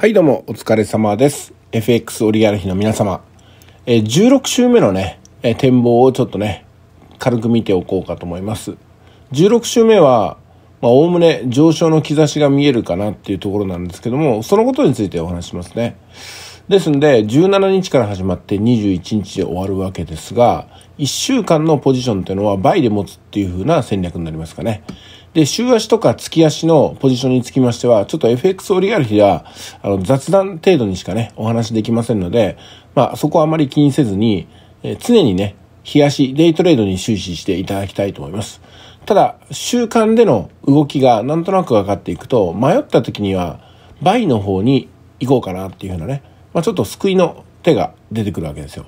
はいどうもお疲れ様です。FX オリアル日の皆様。え16週目のね、え展望をちょっとね、軽く見ておこうかと思います。16週目は、まあ、おおむね上昇の兆しが見えるかなっていうところなんですけども、そのことについてお話しますね。ですんで、17日から始まって21日で終わるわけですが、1週間のポジションっていうのは倍で持つっていう風な戦略になりますかね。で、週足とか月足のポジションにつきましては、ちょっと FX オリガルヒでは、あの、雑談程度にしかね、お話できませんので、まあ、そこはあまり気にせずに、え常にね、日足、デイトレードに終始していただきたいと思います。ただ、週間での動きがなんとなく分かっていくと、迷った時には、倍の方に行こうかなっていうふうなね、まあ、ちょっと救いの手が出てくるわけですよ。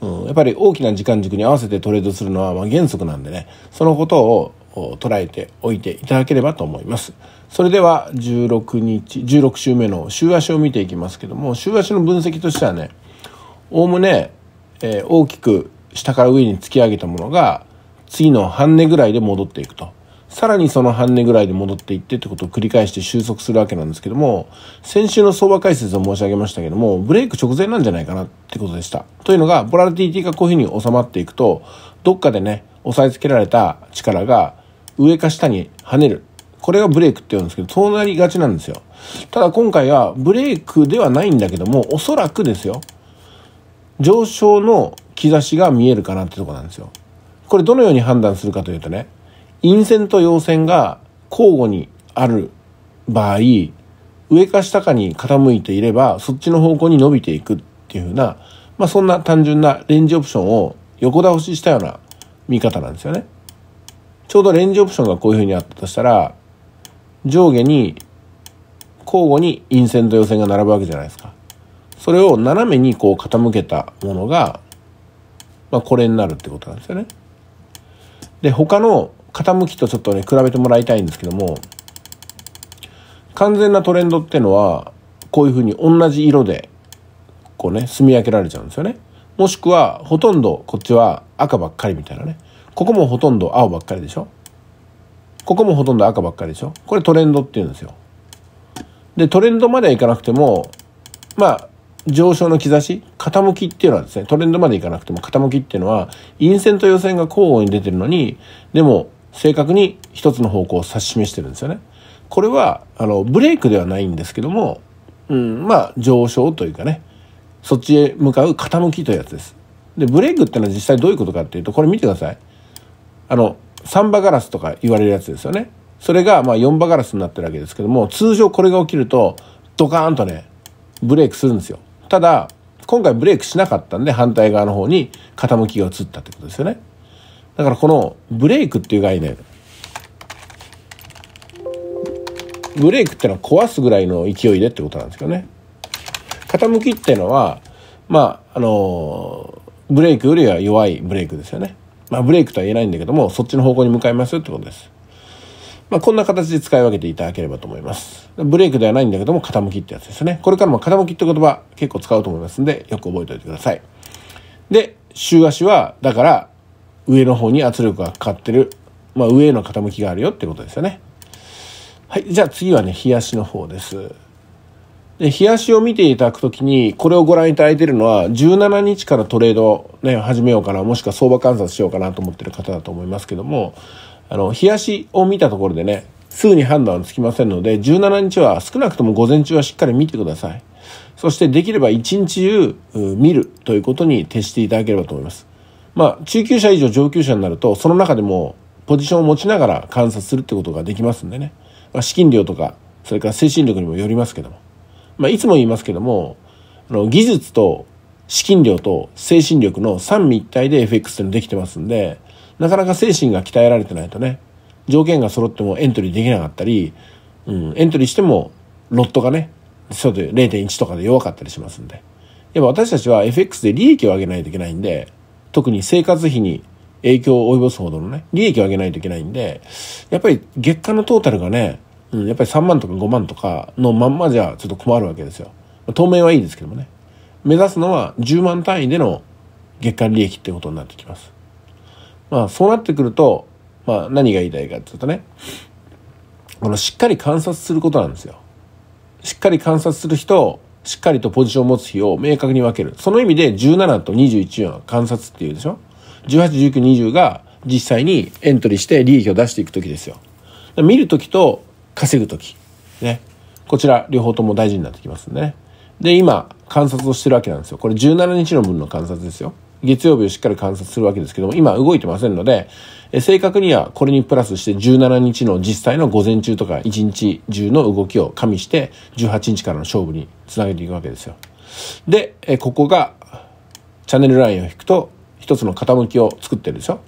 うん、やっぱり大きな時間軸に合わせてトレードするのはま原則なんでね、そのことを捉えておいていただければと思います。それでは16日、16週目の週足を見ていきますけども、週足の分析としてはね、おおむね、えー、大きく下から上に突き上げたものが、次の半値ぐらいで戻っていくと。さらにその半値ぐらいで戻っていってってことを繰り返して収束するわけなんですけども、先週の相場解説を申し上げましたけども、ブレイク直前なんじゃないかなってことでした。というのが、ボラティティがこういうふうに収まっていくと、どっかでね、押さえつけられた力が上か下に跳ねる。これがブレイクって言うんですけど、そうなりがちなんですよ。ただ今回はブレイクではないんだけども、おそらくですよ。上昇の兆しが見えるかなってとこなんですよ。これどのように判断するかというとね、陰線と陽線が交互にある場合、上か下かに傾いていれば、そっちの方向に伸びていくっていうふうな、まあそんな単純なレンジオプションを横倒ししたような見方なんですよね。ちょうどレンジオプションがこういうふうにあったとしたら、上下に、交互に陰線と陽線が並ぶわけじゃないですか。それを斜めにこう傾けたものが、まあ、これになるってことなんですよね。で、他の傾きとちょっとね、比べてもらいたいんですけども、完全なトレンドってのは、こういうふうに同じ色で、こうね、すみ分けられちゃうんですよね。もしくは、ほとんどこっちは赤ばっかりみたいなね。ここもほとんど青ばっかりでしょここもほとんど赤ばっかりでしょこれトレンドっていうんですよ。で、トレンドまではいかなくても、まあ、上昇の兆し傾きっていうのはですね、トレンドまでいかなくても傾きっていうのは、陰線と陽線が交互に出てるのに、でも正確に一つの方向を指し示してるんですよね。これは、あの、ブレイクではないんですけども、うん、まあ、上昇というかね、そっちへ向かう傾きというやつです。で、ブレイクってのは実際どういうことかっていうと、これ見てください。あの3バガラスとか言われるやつですよねそれがまあ4バガラスになってるわけですけども通常これが起きるとドカーンとねブレークするんですよただ今回ブレークしなかったんで反対側の方に傾きが移ったってことですよねだからこのブレークっていう概念ブレークってのは壊すぐらいの勢いでってことなんですけどね傾きっていうのはまああのブレークよりは弱いブレークですよねまあ、ブレイクとは言えないんだけども、そっちの方向に向かいますよってことです。まあ、こんな形で使い分けていただければと思います。ブレイクではないんだけども、傾きってやつですね。これからも傾きって言葉結構使うと思いますんで、よく覚えておいてください。で、週足は、だから、上の方に圧力がかかってる、まあ、上への傾きがあるよってことですよね。はい。じゃあ次はね、日足の方です。で、冷やしを見ていただくときに、これをご覧いただいているのは、17日からトレードね、始めようかな、もしくは相場観察しようかなと思ってる方だと思いますけども、あの、冷やしを見たところでね、すぐに判断はつきませんので、17日は少なくとも午前中はしっかり見てください。そしてできれば一日中見るということに徹していただければと思います。まあ、中級者以上上級者になると、その中でもポジションを持ちながら観察するってことができますんでね。まあ、資金量とか、それから精神力にもよりますけども。まあ、いつも言いますけどもあの技術と資金量と精神力の三位一体で FX ってのできてますんでなかなか精神が鍛えられてないとね条件が揃ってもエントリーできなかったり、うん、エントリーしてもロットがねそうで0.1とかで弱かったりしますんでやっぱ私たちは FX で利益を上げないといけないんで特に生活費に影響を及ぼすほどのね利益を上げないといけないんでやっぱり月間のトータルがねうん、やっぱり3万とか5万とかのまんまじゃちょっと困るわけですよ。当面はいいですけどもね。目指すのは10万単位での月間利益ってことになってきます。まあそうなってくると、まあ何が言いたいかっていうとね、このしっかり観察することなんですよ。しっかり観察する人、しっかりとポジションを持つ日を明確に分ける。その意味で17と21は観察っていうでしょ ?18、19、20が実際にエントリーして利益を出していく時ですよ。見る時と稼ぐ時ねこちら両方とも大事になってきますねで今観察をしてるわけなんですよこれ17日の分の観察ですよ月曜日をしっかり観察するわけですけども今動いてませんのでえ正確にはこれにプラスして17日の実際の午前中とか1日中の動きを加味して18日からの勝負につなげていくわけですよでえここがチャンネルラインを引くと一つの傾きを作ってるでしょ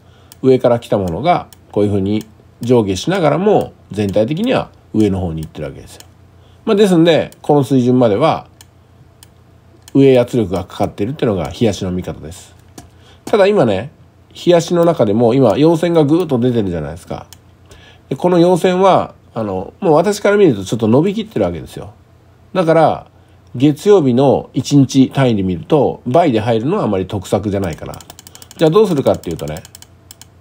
上から来たものがこういうふうに上下しながらも全体的には上の方に行ってるわけですよ。まあ、ですんで、この水準までは、上圧力がかかっているっていうのが冷やしの見方です。ただ今ね、冷やしの中でも今、陽線がぐーっと出てるじゃないですか。でこの陽線は、あの、もう私から見るとちょっと伸びきってるわけですよ。だから、月曜日の1日単位で見ると、倍で入るのはあまり得策じゃないかな。じゃあどうするかっていうとね、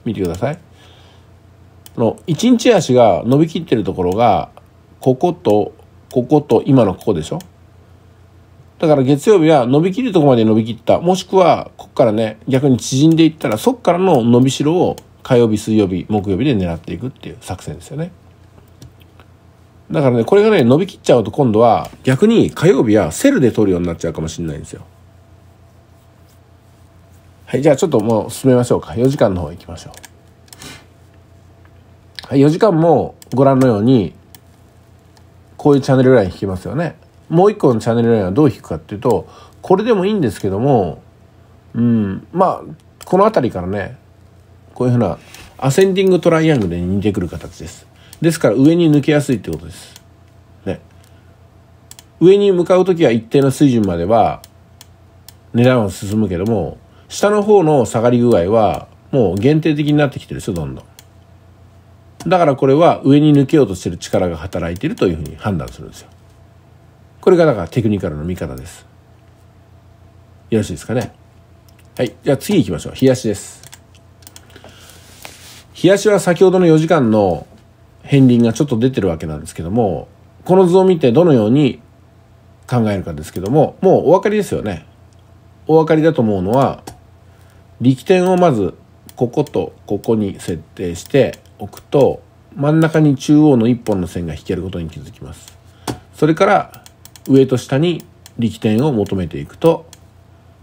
見てください。この1日足が伸びきってるところがこことここと今のここでしょだから月曜日は伸びきるとこまで伸びきった。もしくは、ここからね、逆に縮んでいったら、そこからの伸びしろを火曜日、水曜日、木曜日で狙っていくっていう作戦ですよね。だからね、これがね、伸びきっちゃうと今度は逆に火曜日はセルで取るようになっちゃうかもしれないんですよ。はい、じゃあちょっともう進めましょうか。4時間の方行きましょう。4時間もご覧のように、こういうチャンネルライン引きますよね。もう一個のチャンネルラインはどう引くかっていうと、これでもいいんですけども、うん、まあ、この辺りからね、こういうふうな、アセンディングトライアングルに似てくる形です。ですから上に抜けやすいってことです。ね。上に向かう時は一定の水準までは、値段は進むけども、下の方の下がり具合は、もう限定的になってきてるでしょ、どんどん。だからこれは上に抜けようとしてる力が働いているというふうに判断するんですよ。これがだからテクニカルの見方です。よろしいですかね。はい。じゃあ次行きましょう。冷やしです。冷やしは先ほどの4時間の片鱗がちょっと出てるわけなんですけども、この図を見てどのように考えるかですけども、もうお分かりですよね。お分かりだと思うのは、力点をまずこことここに設定して、置くと真ん中に中央の1本の線が引けることに気づきますそれから上と下に力点を求めていくと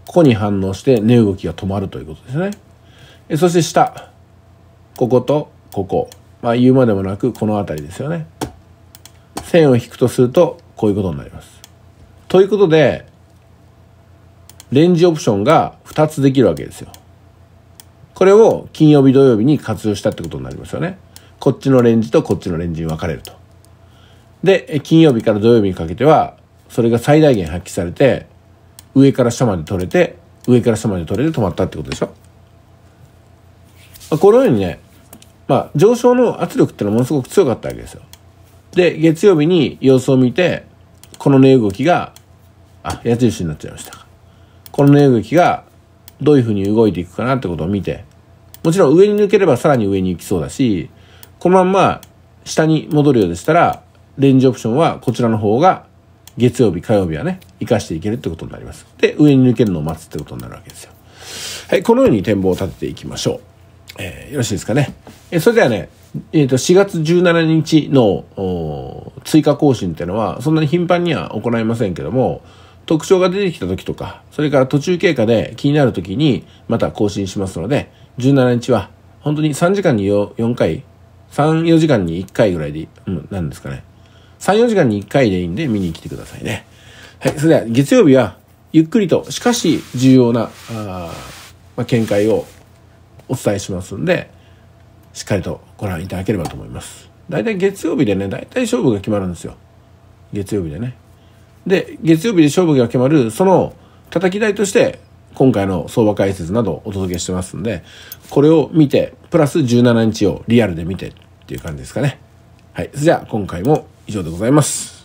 ここに反応して値動きが止まるということですねそして下こことここまあ言うまでもなくこの辺りですよね線を引くとするとこういうことになりますということでレンジオプションが2つできるわけですよこれを金曜日土曜日に活用したってことになりますよね。こっちのレンジとこっちのレンジに分かれると。で、金曜日から土曜日にかけては、それが最大限発揮されて、上から下まで取れて、上から下まで取れて止まったってことでしょ。まこのようにね、まあ、上昇の圧力ってのはものすごく強かったわけですよ。で、月曜日に様子を見て、この値動きが、あ、矢印になっちゃいました。この値動きが、どういうふうに動いていくかなってことを見て、もちろん上に抜ければさらに上に行きそうだし、このまんま下に戻るようでしたら、レンジオプションはこちらの方が月曜日、火曜日はね、活かしていけるってことになります。で、上に抜けるのを待つってことになるわけですよ。はい、このように展望を立てていきましょう。えー、よろしいですかね。えー、それではね、えっ、ー、と、4月17日の追加更新っていうのは、そんなに頻繁には行いませんけども、特徴が出てきた時とか、それから途中経過で気になる時にまた更新しますので、17日は、本当に3時間に 4, 回、3、4時間に1回ぐらいで、うん、なんですかね。3、4時間に1回でいいんで見に来てくださいね。はい、それでは月曜日は、ゆっくりと、しかし重要な、あまあ、見解をお伝えしますんで、しっかりとご覧いただければと思います。大体月曜日でね、大体勝負が決まるんですよ。月曜日でね。で、月曜日で勝負が決まる、その叩き台として、今回の相場解説などお届けしてますんで、これを見て、プラス17日をリアルで見てっていう感じですかね。はい。じゃあ今回も以上でございます。